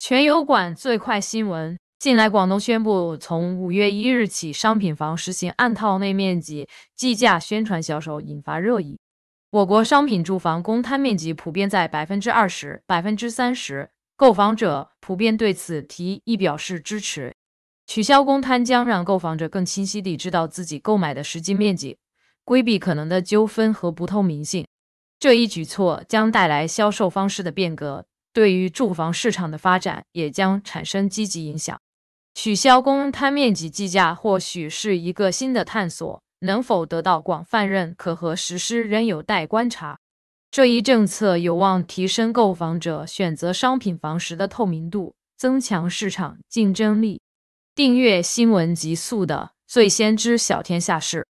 全油管最快新闻：近来，广东宣布从五月一日起，商品房实行按套内面积计价，宣传销售引发热议。我国商品住房公摊面积普遍在百分之二十、百分之三十，购房者普遍对此提议表示支持。取消公摊将让购房者更清晰地知道自己购买的实际面积，规避可能的纠纷和不透明性。这一举措将带来销售方式的变革。对于住房市场的发展也将产生积极影响。取消公摊面积计价或许是一个新的探索，能否得到广泛认可和实施仍有待观察。这一政策有望提升购房者选择商品房时的透明度，增强市场竞争力。订阅新闻极速的，最先知晓天下事。